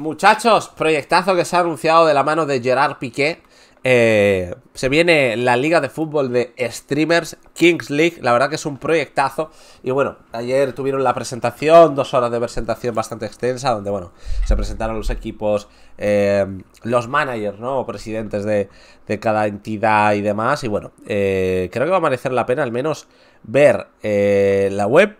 Muchachos, proyectazo que se ha anunciado de la mano de Gerard Piqué. Eh, se viene la liga de fútbol de streamers, Kings League, la verdad que es un proyectazo. Y bueno, ayer tuvieron la presentación, dos horas de presentación bastante extensa, donde bueno, se presentaron los equipos, eh, los managers, ¿no? presidentes de, cada entidad y demás. Y bueno, eh, creo que va a merecer la pena al menos ver la web,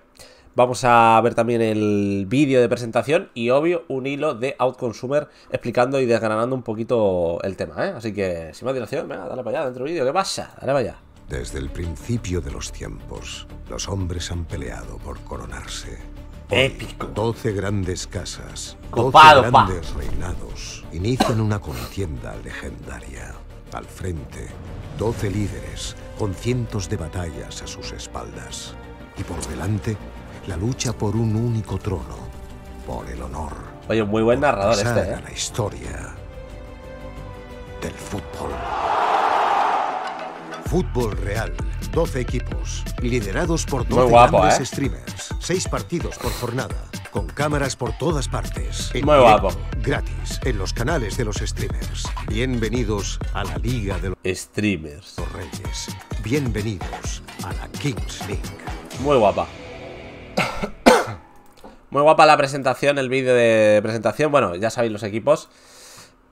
Vamos a ver también el vídeo de presentación y, obvio, un hilo de Outconsumer explicando y desgranando un poquito el tema, ¿eh? Así que, sin más dilación, venga, dale para allá, dentro del vídeo. ¿Qué pasa? Dale para Desde el principio de los tiempos, los hombres han peleado por coronarse. Hoy, Épico. 12 grandes casas, 12 Copado, grandes reinados inician una contienda legendaria. Al frente, 12 líderes con cientos de batallas a sus espaldas. Y por delante, la lucha por un único trono, por el honor. Oye, muy buen narrador este. ¿eh? La historia del fútbol. Fútbol real. 12 equipos, liderados por 12 grandes ¿eh? streamers, 6 partidos por jornada, con cámaras por todas partes. Muy guapo. Gratis, en los canales de los streamers. Bienvenidos a la Liga de los Streamers. Los Reyes. Bienvenidos a la Kings League. Muy guapa. Muy guapa la presentación, el vídeo de presentación. Bueno, ya sabéis los equipos.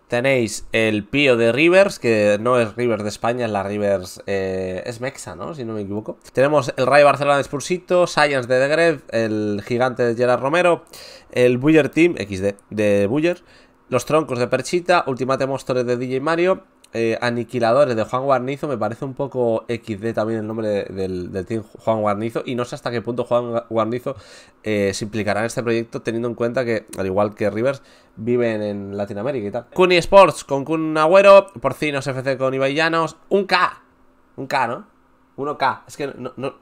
Tenéis el Pío de Rivers, que no es Rivers de España, es la Rivers... Eh, es Mexa, ¿no? Si no me equivoco. Tenemos el Rayo Barcelona de Spursito, Science de Degrev, el Gigante de Gerard Romero, el Buller Team, XD, de Buller, los Troncos de Perchita, Ultimate Monsters de DJ Mario, eh, Aniquiladores de Juan Guarnizo me parece un poco XD también el nombre del, del, team Juan Guarnizo y no sé hasta qué punto Juan Guarnizo eh, se implicará en este proyecto teniendo en cuenta que al igual que Rivers viven en Latinoamérica y tal. Kuni Sports con Kun Agüero, Porcinos FC con Ibai un K, un K ¿no? 1K, es que no, no,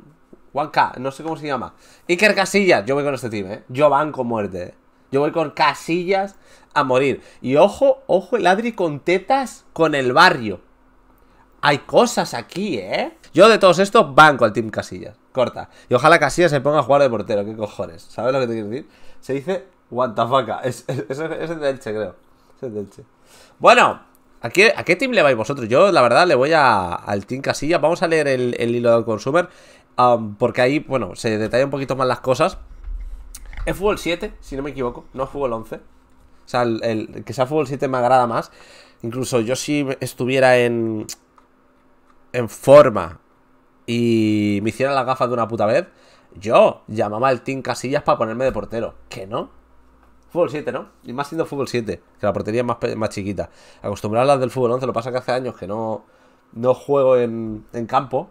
k no sé cómo se llama. Iker Casillas, yo voy con este team, ¿eh? Yo banco muerte, ¿eh? Yo voy con casillas a morir. Y ojo, ojo, el Adri con tetas con el barrio. Hay cosas aquí, ¿eh? Yo de todos estos banco al Team Casillas. Corta. Y ojalá Casillas se ponga a jugar de portero. ¿Qué cojones? ¿Sabes lo que te quiero decir? Se dice guantafaca. Es, es, es, creo. Bueno, ¿A qué, ¿A qué, team le vais vosotros? Yo, la verdad, le voy a, al Team Casillas Vamos a leer el, hilo del consumer. Um, porque ahí, bueno, se detallan un poquito más las cosas. Es fútbol 7, si no me equivoco, no es fútbol 11. O sea, el, que sea fútbol 7 me agrada más. Incluso yo si estuviera en, en forma y me hiciera las gafas de una puta vez, yo llamaba al Team Casillas para ponerme de portero. ¿Que no? Fútbol 7, ¿no? Y más siendo fútbol 7, que la portería es más, más chiquita. Acostumbrar a las del fútbol 11, lo pasa que hace años que no, no juego en, en campo.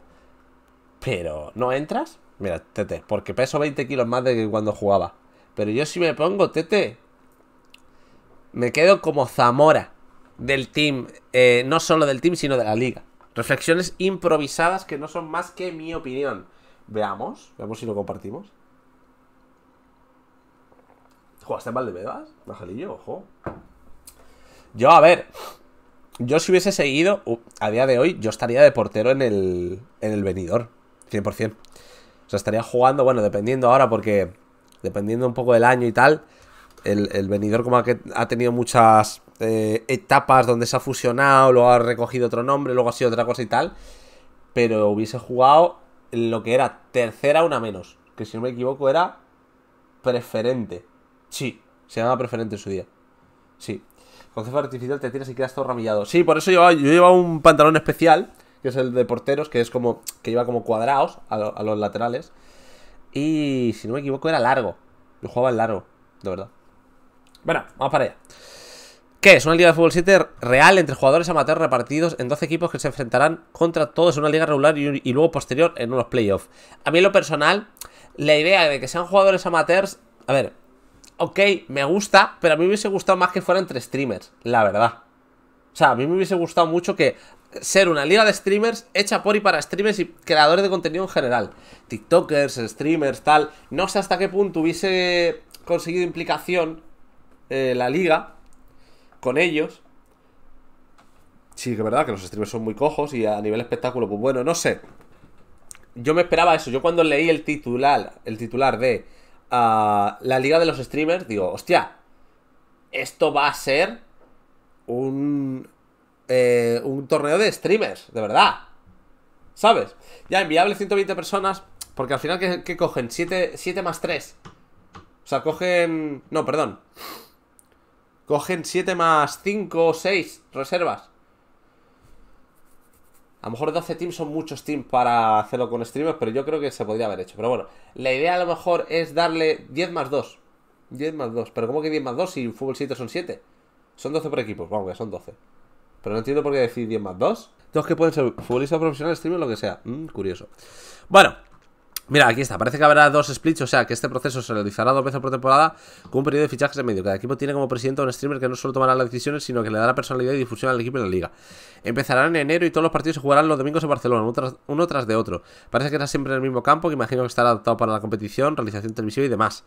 Pero, ¿no entras? Mira, tete, porque peso 20 kilos más de que cuando jugaba. Pero yo si me pongo, Tete, me quedo como Zamora del team, eh, no solo del team, sino de la liga. Reflexiones improvisadas que no son más que mi opinión. Veamos, veamos si lo compartimos. ¿Jugaste en Valdebebas? Majalillo, ojo. Yo, a ver, yo si hubiese seguido, a día de hoy, yo estaría de portero en el, en el venidor, 100%. O sea, estaría jugando, bueno, dependiendo ahora porque dependiendo un poco del año y tal, el, venidor como que ha tenido muchas eh, etapas donde se ha fusionado, luego ha recogido otro nombre, luego ha sido otra cosa y tal, pero hubiese jugado lo que era tercera una menos, que si no me equivoco era preferente. Sí, se llamaba preferente en su día. Sí. Con artificial te tiras y quedas todo ramillado. Sí, por eso yo, yo llevaba un pantalón especial, que es el de porteros, que es como que lleva como cuadrados a los laterales. Y si no me equivoco, era largo. Lo jugaba en largo, de verdad. Bueno, vamos para allá. ¿Qué es? Una liga de fútbol 7 real entre jugadores amateurs repartidos en 12 equipos que se enfrentarán contra todos en una liga regular y, luego posterior en unos playoffs. A mí lo personal, la idea de que sean jugadores amateurs... A ver, ok, me gusta, pero a mí me hubiese gustado más que fuera entre streamers, la verdad. O sea, a mí me hubiese gustado mucho que ser una liga de streamers hecha por y para streamers y creadores de contenido en general. TikTokers, streamers, tal. No sé hasta qué punto hubiese conseguido implicación eh, la liga con ellos. Sí, que es verdad que los streamers son muy cojos y a nivel espectáculo, pues bueno, no sé. Yo me esperaba eso. Yo cuando leí el titular, el titular de ah, la liga de los streamers, digo, hostia, esto va a ser un, eh, un torneo de streamers, de verdad. ¿Sabes? Ya enviable 120 personas, porque al final, ¿qué, cogen? 7, 7 más 3. O sea, cogen... No, perdón. Cogen 7 más 5 o 6 reservas. A lo mejor 12 teams son muchos teams para hacerlo con streamers, pero yo creo que se podría haber hecho. Pero bueno, la idea a lo mejor es darle 10 más 2. 10 más 2. Pero ¿cómo que 10 más 2 si en Fútbol 7 son 7? Son 12 por equipo. Vamos, que son 12. Pero no entiendo por qué decir 10 más 2. Todos que pueden ser futbolistas profesionales, streamer, lo que sea. Mm, curioso. Bueno, Mira, aquí está, parece que habrá dos splits, o sea que este proceso se realizará dos veces por temporada con un periodo de fichajes en medio. Cada equipo tiene como presidente un streamer que no solo tomará las decisiones, sino que le dará personalidad y difusión al equipo y la liga. Empezarán en enero y todos los partidos se jugarán los domingos en Barcelona, uno tras, de otro. Parece que está siempre en el mismo campo, que imagino que estará adaptado para la competición, realización televisiva y demás.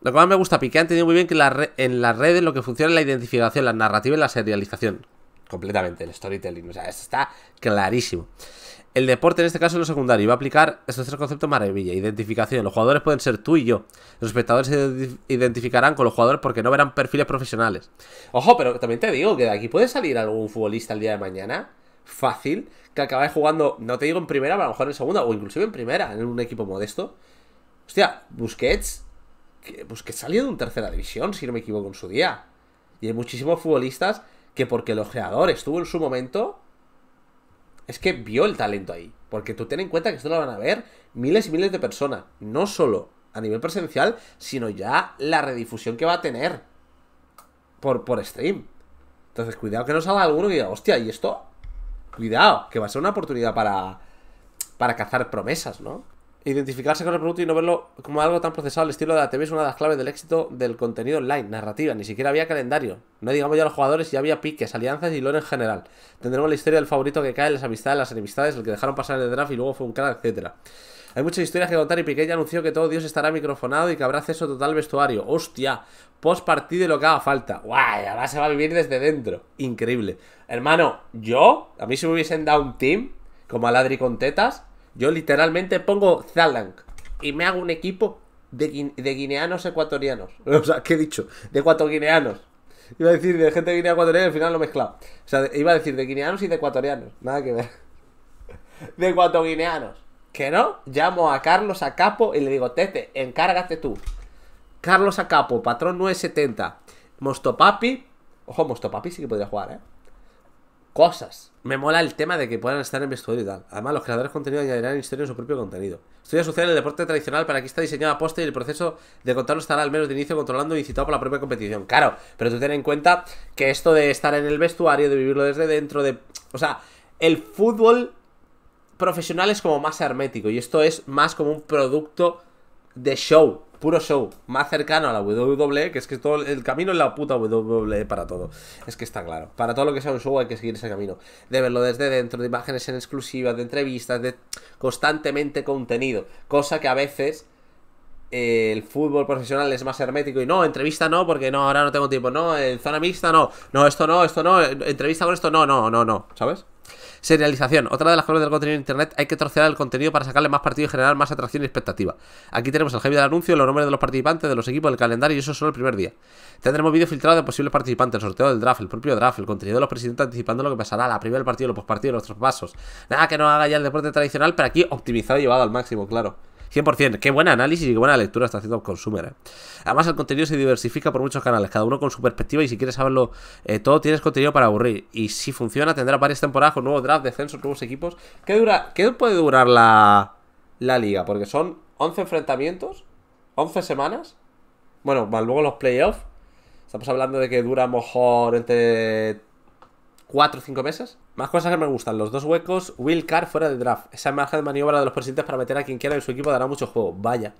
Lo que más me gusta, Piqué ha entendido muy bien que en las redes lo que funciona es la identificación, la narrativa y la serialización completamente el storytelling. O sea, está clarísimo. El deporte en este caso es lo secundario y va a aplicar estos tres concepto maravilla. Identificación. Los jugadores pueden ser tú y yo. Los espectadores se identificarán con los jugadores porque no verán perfiles profesionales. Ojo, pero también te digo que de aquí puede salir algún futbolista el día de mañana. Fácil. Que acabe jugando, no te digo en primera, pero a lo mejor en segunda. O inclusive en primera, en un equipo modesto. Hostia, Busquets. Que Busquets salió de un tercera división, si no me equivoco, en su día. Y hay muchísimos futbolistas que porque el ojeador estuvo en su momento, es que vio el talento ahí. Porque tú ten en cuenta que esto lo van a ver miles y miles de personas. No solo a nivel presencial, sino ya la redifusión que va a tener por, por stream. Entonces, cuidado que no salga alguno que diga, hostia, ¿y esto? Cuidado, que va a ser una oportunidad para, para cazar promesas, ¿no? Identificarse con el producto y no verlo como algo tan procesado, el estilo de la TV es una de las claves del éxito del contenido online, narrativa, ni siquiera había calendario. No digamos ya los jugadores, ya había piques, alianzas y lore en general. Tendremos la historia del favorito que cae, las amistades, las enemistades, el que dejaron pasar en el draft y luego fue un cara, etcétera. Hay muchas historias que contar y Piqué ya anunció que todo Dios estará microfonado y que habrá acceso total al vestuario. ¡Hostia! Post partido y lo que haga falta. ¡Guay! Ahora se va a vivir desde dentro. Increíble. Hermano, yo, a mí si me hubiesen dado un team, como a Ladri con tetas, yo literalmente pongo Zalang y me hago un equipo de, guineanos ecuatorianos. O sea, ¿qué he dicho? De cuatro guineanos, Iba a decir de gente de Guinea ecuatoriana y al final lo he mezclado. O sea, iba a decir de guineanos y de ecuatorianos. Nada que ver. De cuatro guineanos, ¿Que no? Llamo a Carlos Acapo y le digo, Tete, encárgate tú. Carlos Acapo, patrón 970. Mostopapi. Ojo, Mostopapi sí que podría jugar, ¿eh? cosas. Me mola el tema de que puedan estar en vestuario y tal. Además, los creadores de contenido añadirán historia en su propio contenido. Estoy en el deporte tradicional para que está diseñado a poste y el proceso de contarlo estará al menos de inicio controlando y citado por la propia competición. Claro, pero tú ten en cuenta que esto de estar en el vestuario, de vivirlo desde dentro, de. O sea, el fútbol profesional es como más hermético y esto es más como un producto de show puro show, más cercano a la WWE, que es que todo el camino es la puta WWE para todo. Es que está claro, para todo lo que sea un show hay que seguir ese camino, de verlo desde dentro, de imágenes en exclusiva de entrevistas, de constantemente contenido, cosa que a veces eh, el fútbol profesional es más hermético y no, entrevista no, porque no, ahora no tengo tiempo, no, en zona mixta no, no, esto no, esto no, entrevista con esto no, no, no, no, ¿sabes? Serialización. Otra de las cosas del contenido en internet, hay que trocear el contenido para sacarle más partido y generar más atracción y expectativa. Aquí tenemos el heavy del anuncio, los nombres de los participantes, de los equipos, del calendario y eso solo el primer día. Tendremos vídeos filtrados de posibles participantes, el sorteo del draft, el propio draft, el contenido de los presidentes anticipando lo que pasará, la primera del partido, los pospartidos, nuestros pasos. Nada que no haga ya el deporte tradicional, pero aquí optimizado y llevado al máximo, claro. 100%, qué buen análisis y qué buena lectura está haciendo el consumer. Eh. Además, el contenido se diversifica por muchos canales, cada uno con su perspectiva. Y si quieres saberlo eh, todo, tienes contenido para aburrir. Y si funciona, tendrá varias temporadas con nuevos drafts, descensos, nuevos equipos. ¿Qué, dura, qué puede durar la, liga? Porque son 11 enfrentamientos, 11 semanas. Bueno, luego los playoffs. Estamos hablando de que dura mejor entre cuatro o cinco meses. Más cosas que me gustan. Los dos huecos. Will Carr fuera de draft. Esa margen de maniobra de los presidentes para meter a quien quiera Y su equipo dará mucho juego. Vaya.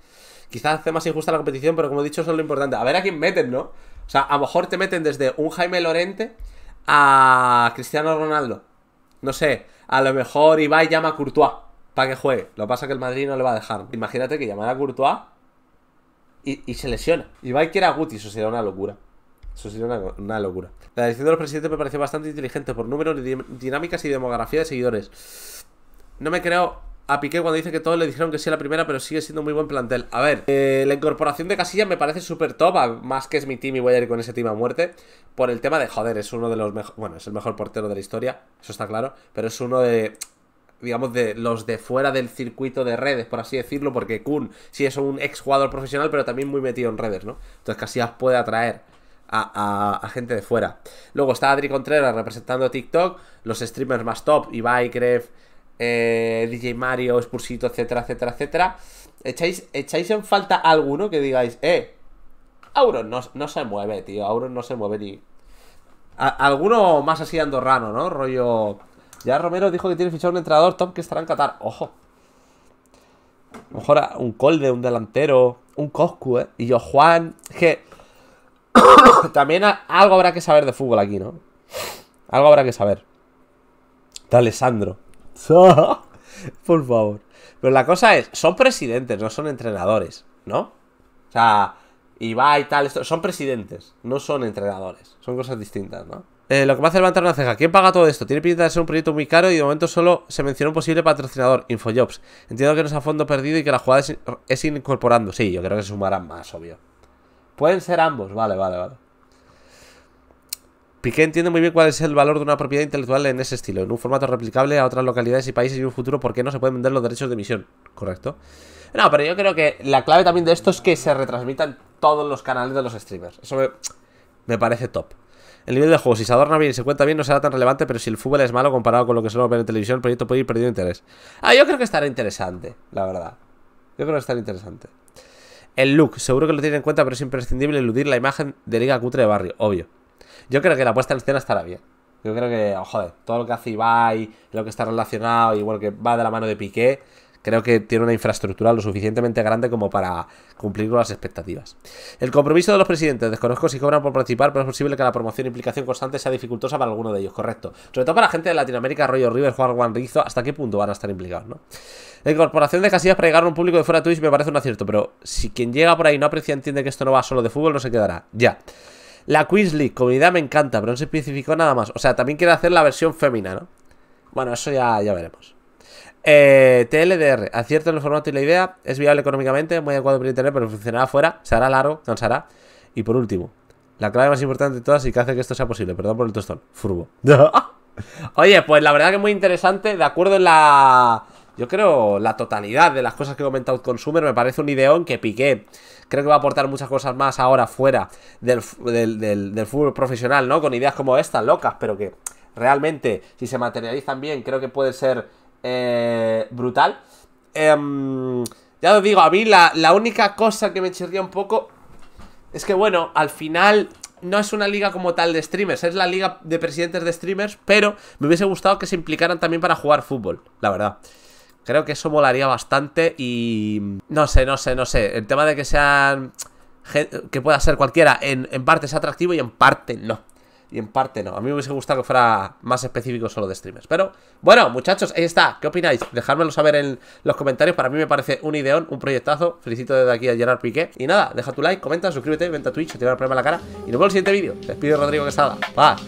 Quizás hace más injusta la competición, pero como he dicho, son lo importante. A ver a quién meten, ¿no? O sea, a lo mejor te meten desde un Jaime Lorente a Cristiano Ronaldo. No sé, a lo mejor Ibai llama a Courtois para que juegue. Lo que pasa que el Madrid no le va a dejar. Imagínate que llamara a Courtois y, y se lesiona. Ibai quiere a Guti, eso sería una locura. Eso sería una, locura. La decisión de los presidentes me parece bastante inteligente por números, dinámicas y demografía de seguidores. No me creo a Piqué cuando dice que todos le dijeron que sí a la primera, pero sigue siendo muy buen plantel. A ver, eh, la incorporación de Casillas me parece súper top, más que es mi team y voy a ir con ese team a muerte, por el tema de, joder, es uno de los mejores, bueno, es el mejor portero de la historia, eso está claro, pero es uno de, digamos, de los de fuera del circuito de redes, por así decirlo, porque Kun sí es un exjugador profesional, pero también muy metido en redes, ¿no? Entonces Casillas puede atraer a, gente de fuera. Luego está Adri Contreras representando TikTok, los streamers más top, Ibai, Gref, eh, DJ Mario, Spursito, etcétera, etcétera, etcétera. ¿Echáis, ¿Echáis en falta alguno que digáis, eh, Auron no, se mueve, tío, Auron no se mueve ni... alguno más así andorrano, ¿no? Rollo... Ya Romero dijo que tiene fichado un entrenador top que estará en Qatar. Ojo. mejor un Colde, un delantero, un Coscu, ¿eh? Y yo, Juan... que también algo habrá que saber de fútbol aquí, ¿no? Algo habrá que saber. tal Alessandro. Por favor. Pero la cosa es, son presidentes, no son entrenadores, ¿no? O sea, Ibai y tal, son presidentes, no son entrenadores. Son cosas distintas, ¿no? Eh, lo que me hace levantar una ceja. ¿Quién paga todo esto? Tiene pinta de ser un proyecto muy caro y de momento solo se menciona un posible patrocinador, Infojobs. Entiendo que no es a fondo perdido y que la jugada es incorporando. Sí, yo creo que se sumarán más, obvio. Pueden ser ambos, vale, vale, vale. Piqué entiende muy bien cuál es el valor de una propiedad intelectual en ese estilo, en un formato replicable a otras localidades y países y en un futuro, ¿por qué no se pueden vender los derechos de emisión? ¿Correcto? No, pero yo creo que la clave también de esto es que se retransmitan todos los canales de los streamers. Eso me, parece top. El nivel de juego, si se adorna bien y se cuenta bien, no será tan relevante, pero si el fútbol es malo comparado con lo que se ver en televisión, el proyecto puede ir perdiendo interés. Ah, yo creo que estará interesante, la verdad. Yo creo que estará interesante. El look, seguro que lo tienen en cuenta, pero es imprescindible eludir la imagen de Liga Cutre de Barrio, obvio. Yo creo que la puesta en escena estará bien. Yo creo que, oh, joder, todo lo que hace Ibai, lo que está relacionado, igual que va de la mano de Piqué, creo que tiene una infraestructura lo suficientemente grande como para cumplir con las expectativas. El compromiso de los presidentes, desconozco si cobran por participar, pero es posible que la promoción e implicación constante sea dificultosa para alguno de ellos, correcto. Sobre todo para la gente de Latinoamérica, rollo River, Juan Juan Rizo, hasta qué punto van a estar implicados, ¿no? La incorporación de Casillas para llegar a un público de fuera de Twitch me parece un acierto, pero si quien llega por ahí no aprecia, entiende que esto no va solo de fútbol, no se quedará. Ya. La Queens League, comunidad me encanta, pero no se especificó nada más. O sea, también quiere hacer la versión fémina, ¿no? Bueno, eso ya, ya veremos. Eh, TLDR, acierto en el formato y la idea, es viable económicamente, muy adecuado para internet, pero funcionará afuera. Se hará largo, cansará. Y por último, la clave más importante de todas y que hace que esto sea posible, perdón por el tostón, furbo. Oye, pues la verdad que es muy interesante, de acuerdo en la yo creo la totalidad de las cosas que he comentado Consumer me parece un ideón que piqué. Creo que va a aportar muchas cosas más ahora fuera del, fútbol profesional, ¿no? Con ideas como estas, locas, pero que realmente, si se materializan bien, creo que puede ser eh, brutal. Em, ya os digo, a mí la, la única cosa que me chirría un poco es que, bueno, al final no es una liga como tal de streamers, es la liga de presidentes de streamers, pero me hubiese gustado que se implicaran también para jugar fútbol, la verdad. Creo que eso molaría bastante y... No sé, no sé, no sé. El tema de que sean... Que pueda ser cualquiera, en, parte es atractivo y en parte no y en parte no. A mí me hubiese gustado que fuera más específico solo de streamers. Pero bueno, muchachos, ahí está. ¿Qué opináis? Dejármelo saber en los comentarios. Para mí me parece un ideón, un proyectazo. Felicito desde aquí a Gerard Piqué. Y nada, deja tu like, comenta, suscríbete, vente a Twitch, te va a problema la cara. Y nos vemos en el siguiente vídeo. pido Rodrigo Quesada. Paz.